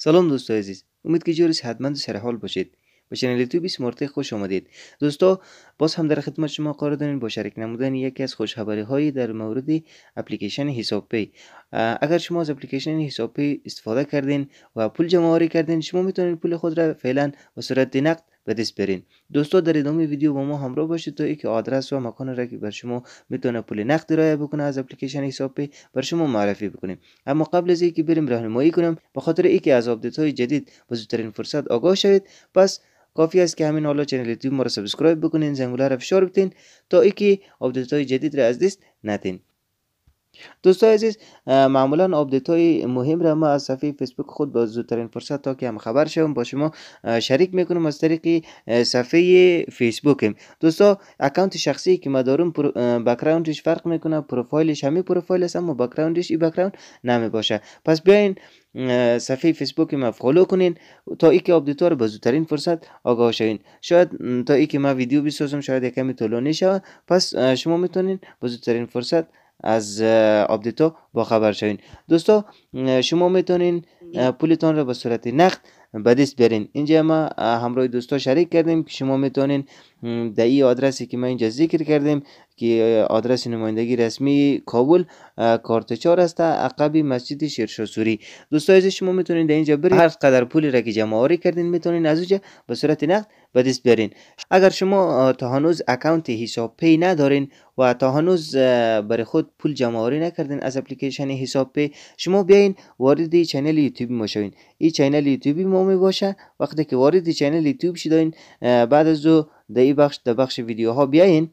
سلام دوستان عزیز امید که جورس و سرحال باشید به چنل یوتیوب اسمارت خوش آمدید دوستا باز هم در خدمت شما قرار داریم با شریک نمودن یکی از خوش هایی در مورد اپلیکیشن حساب پی اگر شما از اپلیکیشن حساب پی استفاده کردین و پول جمع آوری کردین شما میتونید پول خود را فعلا به صورت نقد برین دوستو در ادامه ویدیو با ما همراه باشید تا اینکه آدرس و مکان را که بر شما میتونه پول نقد رایه بکنه از اپلیکیشن حساب پی بر شما معرفی بکنیم اما قبل از اینکه بریم راهنمایی کنم به خاطر اینکه از آپدیت های جدید و زودترین فرصت آگاه شوید پس کافی است که همین حالا چنل یوتیوب ما را سابسکرایب بکنین زنگوله را فشار بدین تا اینکه آپدیت های جدید را از دست ندین دوستا عزیز معمولا آپدیت های مهم را ما از صفحه فیسبوک خود با زودترین فرصت تا که هم خبر شوم با شما شریک میکنم از طریق صفحه فیسبوکم دوستا اکانت شخصی که ما دارم بکراندش فرق میکنه پروفایلش همی پروفایل است اما بکراندش این بکراند نمی باشه پس بیاین صفحه فیسبوک ما فالو کنین تا ای که آپدیت ها رو با زودترین فرصت آگاه شوین شاید تا ای که ما ویدیو بسازم شاید کمی طولانی شود پس شما میتونین به زودترین فرصت از آپدیت ها با خبر شوین دوستا شما میتونین پولتان را به صورت نقد به دست بیارین اینجا ما همراه دوستا شریک کردیم که شما میتونین در این آدرسی که ما اینجا ذکر کردیم که آدرس نمایندگی رسمی کابل کارت 4 است عقب مسجد شیرشاه سوری دوستان عزیز شما میتونید در اینجا برید هر قدر پولی را که جمع آوری کردین میتونین از اونجا به صورت نقد به دست بیارین اگر شما تا هنوز اکانت حساب پی ندارین و تا هنوز برای خود پول جمع آوری نکردین از اپلیکیشن حساب پی شما بیاین وارد چنل یوتیوب ما شوین این چنل یوتیوب ما می باشه وقتی که وارد چنل یوتیوب شدین بعد از دو بخش در بخش ویدیوها بیاین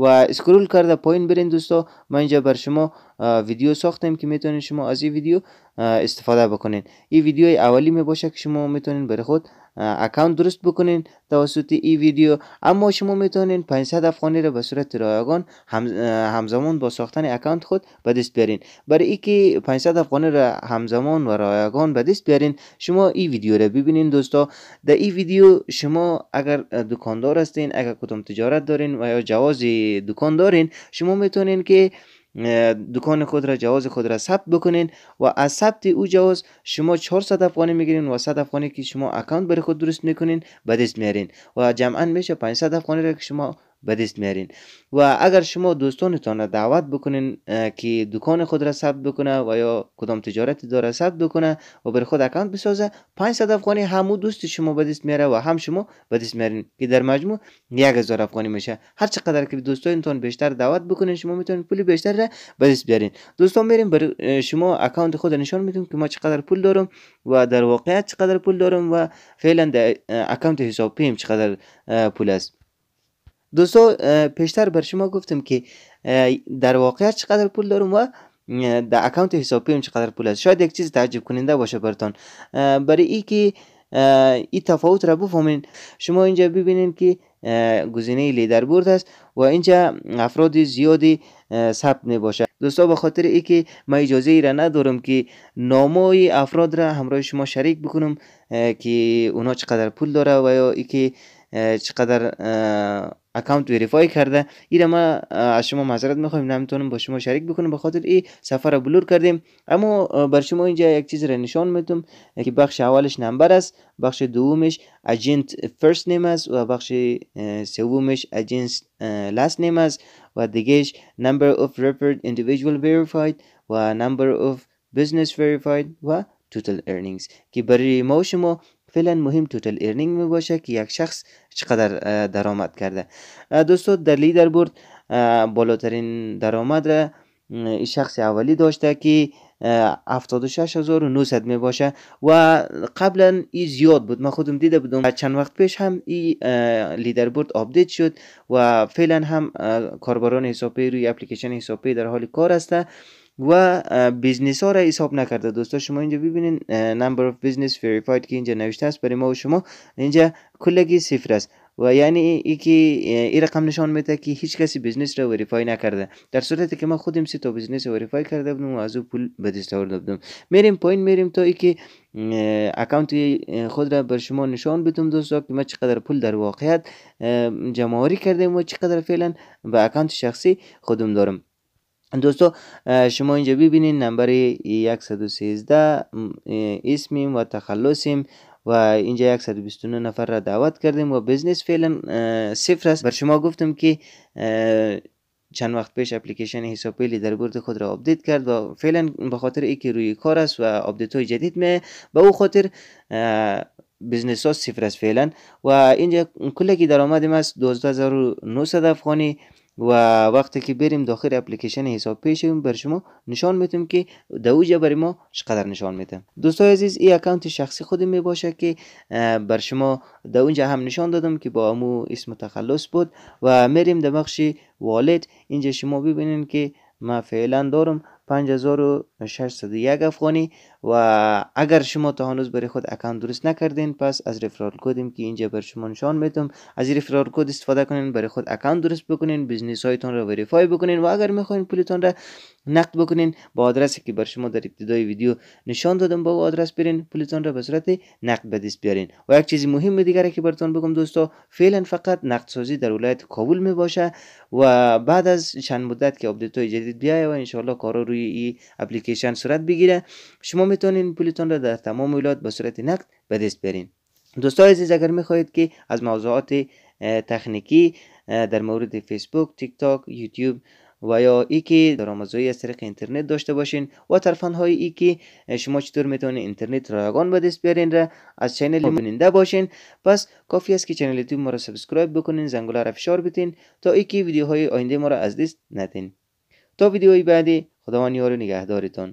و اسکرول کرده پایین برین دوستا ما اینجا بر شما ویدیو ساختیم که میتونین شما از این ویدیو استفاده بکنین این ویدیو اولی می باشه که شما میتونین برای خود اکانت درست بکنین توسط ای ویدیو اما شما میتونین 500 افغانی را به صورت رایگان همزمان با ساختن اکانت خود به دست بیارین برای اینکه 500 افغانی را همزمان و رایگان به دست بیارین شما ای ویدیو را ببینین دوستا در ای ویدیو شما اگر دکاندار هستین اگر کدام تجارت دارین و یا جواز دکان دارین شما میتونین که دکان خود را جواز خود را ثبت بکنین و از ثبت او جواز شما 400 افغانی میگیرین و 100 افغانی که شما اکانت برای خود درست میکنین به دست میارین و جمعا میشه 500 افغانی را که شما به دست میارین و اگر شما دوستانتان را دعوت بکنین که دکان خود را ثبت بکنه و یا کدام تجارتی داره ثبت بکنه و بر خود اکانت بسازه 500 افغانی همو دوست شما به دست میاره و هم شما به دست میارین که در مجموع 1000 افغانی میشه هر چقدر که دوستانتان بیشتر دعوت بکنین شما میتونین پول بیشتر را به دست بیارین دوستان میریم بر شما اکانت خود نشان میدیم که ما چقدر پول دارم و در واقعیت چقدر پول دارم و فعلا در اکانت حساب پیم چقدر پول است دوستا پیشتر بر شما گفتم که در واقعیت چقدر پول دارم و در اکانت حسابیم چقدر پول است شاید یک چیز تعجب کننده باشه برتون برای ای که این تفاوت را بفهمین شما اینجا ببینین که گزینه لیدر بورد است و اینجا افراد زیادی ثبت می باشه دوستا به خاطر ای که ما اجازه ای را ندارم که نامای افراد را همراه شما شریک بکنم که اونا چقدر پول داره و یا ای چقدر اکاونت وریفای کرده این ما از شما معذرت میخوایم نمیتونم با شما شریک بکنیم به خاطر این سفر رو بلور کردیم اما بر شما اینجا یک چیز را نشان میدم که بخش اولش نمبر است بخش دومش اجنت فرست نیم است و بخش سومش اجنت لاست نیم است و دیگهش نمبر اف رپورت individual verified و نمبر اف بزنس verified و total earnings که برای ما شما فعلا مهم توتال ارنینگ می باشه که یک شخص چقدر درآمد کرده دوستو در لیدر بورد بالاترین درآمد را این شخص اولی داشته که 76900 می باشه و قبلا این زیاد بود من خودم دیده بودم چند وقت پیش هم این لیدر بورد آپدیت شد و فعلا هم کاربران حسابی روی اپلیکیشن حسابی در حال کار هسته و بیزنس ها را حساب نکرده دوستا شما اینجا ببینین نمبر of business verified که اینجا نوشته است برای ما و شما اینجا کلگی صفر است و یعنی ای که این رقم نشان میده که هیچ کسی بیزنس را وریفای نکرده در صورتی که ما خودم سی تا بیزنس وریفای کرده بودم و از پول به دست آورده میریم پایین میریم تا ای که اکانت خود را بر شما نشان بدم دوستا که ما چقدر پول در واقعیت آوری کردیم و چقدر فعلا به اکانت شخصی خودم دارم دوستو شما اینجا ببینید نمبر 113 اسمیم و تخلصیم و اینجا 129 نفر را دعوت کردیم و بزنس فعلا صفر است بر شما گفتم که چند وقت پیش اپلیکیشن حساب پیلی در برد خود را آپدیت کرد و فعلا به خاطر اینکه روی کار است و آپدیت های جدید می به او خاطر بزنس ها صفر است فعلا و اینجا کلکی درآمد ما است 12900 افغانی و وقتی که بریم داخل اپلیکیشن حساب پیشیم بر شما نشان میتونیم که دوجه بر ما چقدر نشان میدم. دوستای عزیز این اکانت شخصی خود می باشه که بر شما در اونجا هم نشان دادم که با امو اسم تخلص بود و میریم در بخش والت اینجا شما ببینین که ما فعلا دارم 5601 افغانی و اگر شما تا هنوز برای خود اکانت درست نکردین پس از رفرال کدیم که اینجا بر شما نشان میدم از رفرال کد استفاده کنین برای خود اکانت درست بکنین بیزنس هایتون رو وریفای بکنین و اگر میخواین پولتون رو نقد بکنین با آدرسی که بر شما در ابتدای ویدیو نشان دادم با او آدرس برین پولتون رو به صورت نقد به دست بیارین و یک چیز مهم دیگری که براتون بگم دوستا فعلا فقط نقد سازی در ولایت کابل می باشه و بعد از چند مدت که آپدیت های جدید بیایه و ان کارا روی روی اپلیکیشن صورت بگیره شما میتونین پولتون را در تمام ولایت به صورت نقد به دست برین دوستان عزیز اگر میخواهید که از موضوعات تکنیکی در مورد فیسبوک، تیک تاک، یوتیوب و یا ای که درآمدزایی از طریق اینترنت داشته باشین و طرفان های ای که شما چطور میتونین اینترنت رایگان به دست بیارین را از چینل بیننده خب. باشین پس کافی است که چینل یوتیوب ما را سابسکرایب بکنین زنگوله را فشار بدین تا ای که ویدیوهای آینده ما را از دست ندین تا ویدیوی بعدی خداوند یار و نگهدارتان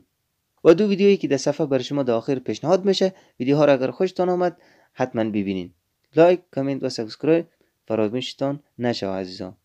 و دو ویدیویی که در صفحه بر شما در آخر پیشنهاد میشه ویدیوها را اگر خوشتان آمد حتما ببینید لایک کامنت و سابسکرایب فراموشتان نشه عزیزان